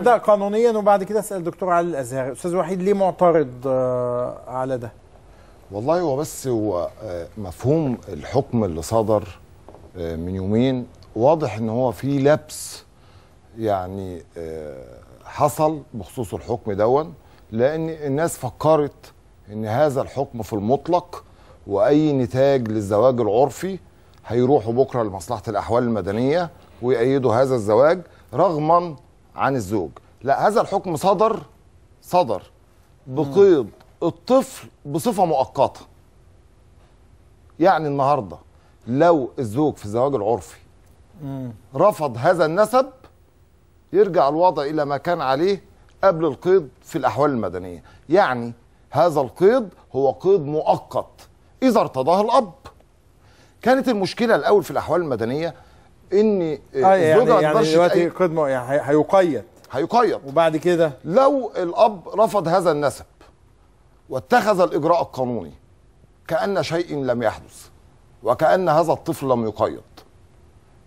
ابدا قانونيا وبعد كده اسال دكتور علي الازهري استاذ وحيد ليه معترض آه، على ده والله هو بس هو آه، مفهوم الحكم اللي صدر آه، من يومين واضح ان هو في لبس يعني حصل بخصوص الحكم دون لان الناس فكرت ان هذا الحكم في المطلق واي نتاج للزواج العرفي هيروحوا بكره لمصلحه الاحوال المدنيه ويأيدوا هذا الزواج رغما عن الزوج لا هذا الحكم صدر صدر بقيد الطفل بصفه مؤقته يعني النهارده لو الزوج في الزواج العرفي رفض هذا النسب يرجع الوضع الى ما كان عليه قبل القيد في الاحوال المدنيه يعني هذا القيد هو قيد مؤقت اذا ارتضاه الاب كانت المشكله الاول في الاحوال المدنيه ان آه، يعني- الزوجه يعني يعني دلوقتي يعني قدمه يعني هيقيد هيقيد وبعد كده لو الاب رفض هذا النسب واتخذ الاجراء القانوني كان شيء لم يحدث وكان هذا الطفل لم يقيد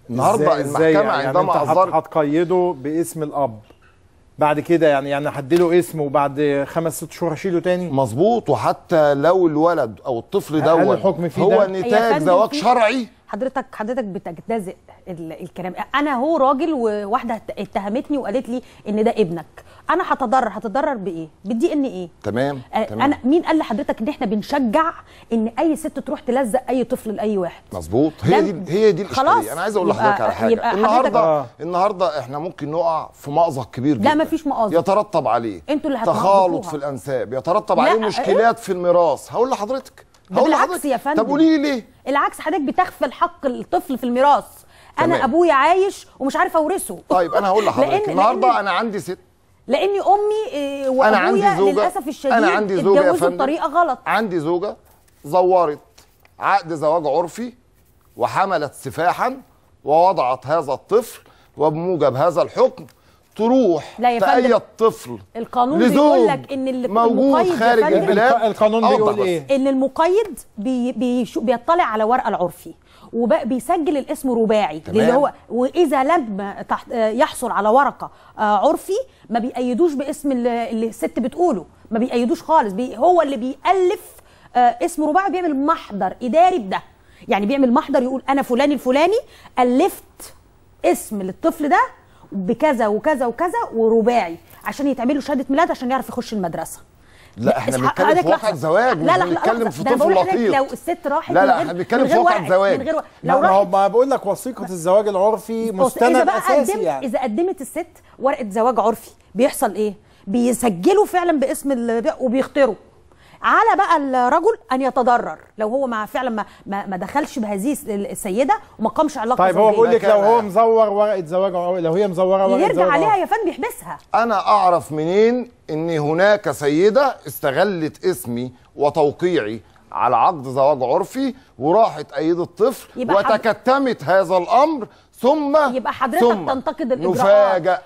النهارده المحكمه يعني, يعني عندما يعني هتقيده باسم الاب بعد كده يعني يعني هديله اسم وبعد خمس ست شهور هشيله تاني مظبوط وحتى لو الولد او الطفل دوت هو نتاج زواج شرعي حضرتك حضرتك بتجتزئ الكلام انا هو راجل وواحده اتهمتني وقالت لي ان ده ابنك انا هتضرر هتضرر بايه بدي ان ايه تمام. آه، تمام انا مين قال لحضرتك ان احنا بنشجع ان اي ست تروح تلزق اي طفل لاي واحد مظبوط هي دي هي دي الاشكاليه انا عايز اقول لحضرتك على حاجه النهارده آه. النهارده احنا ممكن نقع في مأزق كبير جدا لا مفيش مأزق يترتب عليه انتوا اللي تخالط في الانساب يترتب عليه مشكلات آه، إيه؟ في الميراث هقول لحضرتك بالعكس يا فندم طب قولي لي ليه العكس حضرتك بتغفل حق الطفل في الميراث انا ابويا عايش ومش عارف اورثه طيب انا هقول لحضرتك النهارده لأن... انا عندي ست لاني امي آه، وابويا أنا عندي زوجة. للاسف الشديد انا عندي زوجه يا فندم بطريقه غلط عندي زوجه زورت عقد زواج عرفي وحملت سفاحا ووضعت هذا الطفل وبموجب هذا الحكم تروح لا في اي طفل القانون بيقول لك ان اللي موجود خارج البلاد القانون بيقول ايه ان المقيد بي بيطلع على ورقه العرفي وبيسجل الاسم رباعي تمام. اللي هو واذا لم يحصل على ورقه آه، عرفي ما بيأيدوش باسم اللي الست بتقوله ما بيأيدوش خالص بي هو اللي بيألف آه، اسم رباعي بيعمل محضر اداري بده يعني بيعمل محضر يقول انا فلان الفلاني ألفت اسم للطفل ده بكذا وكذا وكذا ورباعي عشان يتعمل له شهاده ميلاد عشان يعرف يخش المدرسه لا احنا بنتكلم في واقع زواج لا لا بنتكلم في طفل لطيف لو الست راحت لا لا احنا بنتكلم في واقع زواج من غير لو ما هو ما بقول لك وثيقة الزواج العرفي مستند اساسي يعني اذا قدمت الست ورقة زواج عرفي بيحصل ايه؟ بيسجلوا فعلا باسم وبيختاروا على بقى الرجل ان يتضرر لو هو ما فعلا ما, ما دخلش بهذه السيده وما قامش علاقه طيب هو بيقول لك لو هو مزور ورقه زواجه او لو هي مزوره ورقه يرجع عليها يا فندم يحبسها انا اعرف منين ان هناك سيده استغلت اسمي وتوقيعي على عقد زواج عرفي وراحت ايد الطفل وتكتمت حضر... هذا الامر ثم يبقى حضرتك ثم تنتقد الاجراءات نفاجأ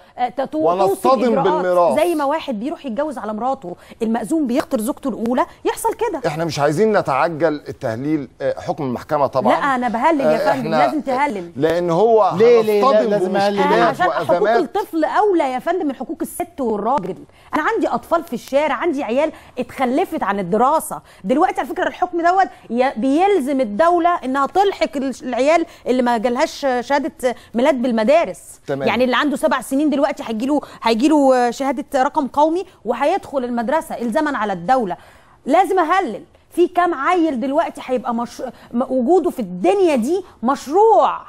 ونصطدم بالميراث زي ما واحد بيروح يتجوز على مراته المأذون بيخطر زوجته الاولى يحصل كده احنا مش عايزين نتعجل التهليل آه، حكم المحكمه طبعا لا انا بهلل يا آه، فندم لازم تهلل لان هو هنصطدم ليه لازم اهلل عشان حقوق الطفل اولى يا فندم من حقوق الست والراجل انا عندي اطفال في الشارع عندي عيال اتخلفت عن الدراسه دلوقتي على فكره الحكم دوت بيلزم الدوله انها تلحق العيال اللي ما جالهاش شهاده ميلاد بالمدارس تمام. يعني اللي عنده سبع سنين دلوقتي دلوقتي هيجي له هيجي له آه، شهاده رقم قومي وهيدخل المدرسه الزاما على الدوله لازم اهلل في كام عيل دلوقتي هيبقى مش... وجوده في الدنيا دي مشروع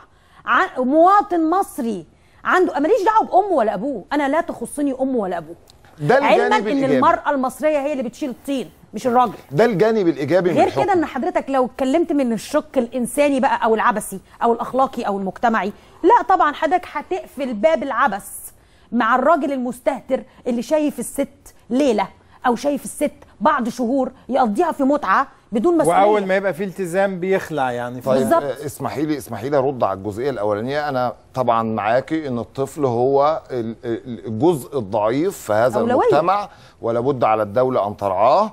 ع... مواطن مصري عنده ماليش دعوه بامه ولا ابوه انا لا تخصني امه ولا ابوه ده علما ان المراه المصريه هي اللي بتشيل الطين مش الراجل ده الجانب الايجابي غير كده ان حضرتك لو اتكلمت من الشق الانساني بقى او العبثي او الاخلاقي او المجتمعي لا طبعا حضرتك هتقفل باب العبث مع الراجل المستهتر اللي شايف الست ليله او شايف الست بعض شهور يقضيها في متعه بدون مسؤوليه واول ما يبقى في التزام بيخلع يعني طيب بالظبط آه، اسمحي لي اسمحي لي ارد على الجزئيه الاولانيه انا طبعا معاكي ان الطفل هو الجزء الضعيف في هذا أولوية. المجتمع ولابد على الدوله ان ترعاه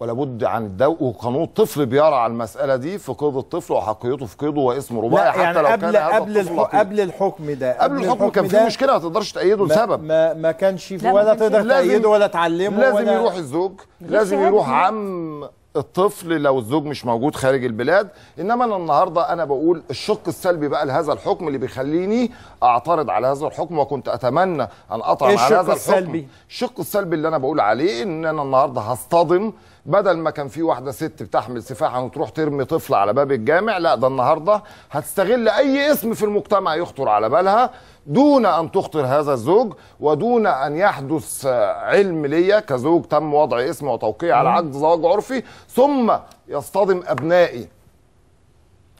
ولا بد عن الدو وقانون الطفل بيرعى المساله دي في قيد الطفل وحقيته في قيده واسم رباعي حتى يعني لو قبل كان قبل قبل قبل الحكم ده قبل الحكم, الحكم كان في مشكله ما تقدرش تايده لسبب ما, ما كانش في ولا تقدر تايده ولا تعلمه لازم ولا يروح الزوج لازم يروح عم الطفل لو الزوج مش موجود خارج البلاد انما انا النهارده انا بقول الشق السلبي بقى لهذا الحكم اللي بيخليني اعترض على هذا الحكم وكنت اتمنى ان اطعن إيه على هذا الحكم الشق السلبي الشق السلبي اللي انا بقول عليه ان انا النهارده هصطدم بدل ما كان في واحده ست بتحمل سفاحه وتروح ترمي طفل على باب الجامع لا ده النهارده هتستغل اي اسم في المجتمع يخطر على بالها دون ان تخطر هذا الزوج ودون ان يحدث علم ليا كزوج تم وضع اسم وتوقيع على عقد زواج عرفي ثم يصطدم ابنائي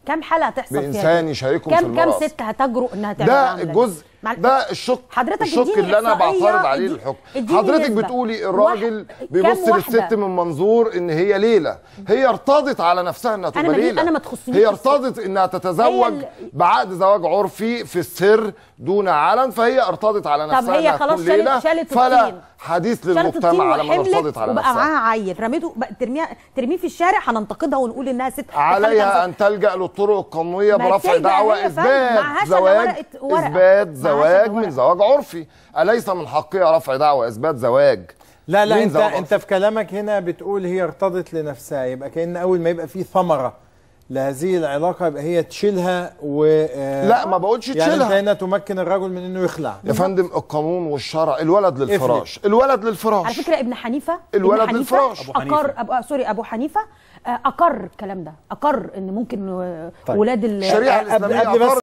كم حلقه تحصل فيها بانسان يشاركهم في المرأة كم ست هتجرؤ انها تعمل ده الجزء ده الشك حضرتك الشك اللي انا بعترض عليه الحكم حضرتك نسبة. بتقولي الراجل بيبص للست من منظور ان هي ليله هي ارتضت على نفسها انها تبقى ليله انا ما تخصنيش هي ارتضت انها تتزوج بعقد زواج عرفي في السر دون علن فهي ارتضت على نفسها طب هي خلاص شالت شالت فلا حديث للمجتمع على ما ارتضت على نفسها معاها عيل رميته ترميه ترميه في الشارع هننتقدها ونقول انها ست عليها ان تلجا للطرق القانونيه برفع دعوى اثبات زواج اثبات زواج زواج من زواج عرفي أليس من حقها رفع دعوى إثبات زواج لا لا انت انت في كلامك هنا بتقول هي ارتضت لنفسها يبقى كان اول ما يبقى في ثمره لهذه العلاقه يبقى هي تشيلها و آه، لا ما بقولش يعني تشيلها يعني هنا تمكن الرجل من انه يخلع يا فندم القانون والشرع الولد للفراش إفلي. الولد للفراش على فكره ابن حنيفه الولد ابن حنيفة للفراش أبو حنيفة. اقر أبو سوري ابو حنيفه آه، اقر الكلام ده اقر ان ممكن طيب. ولاد الشريعه آه، الاسلاميه قبل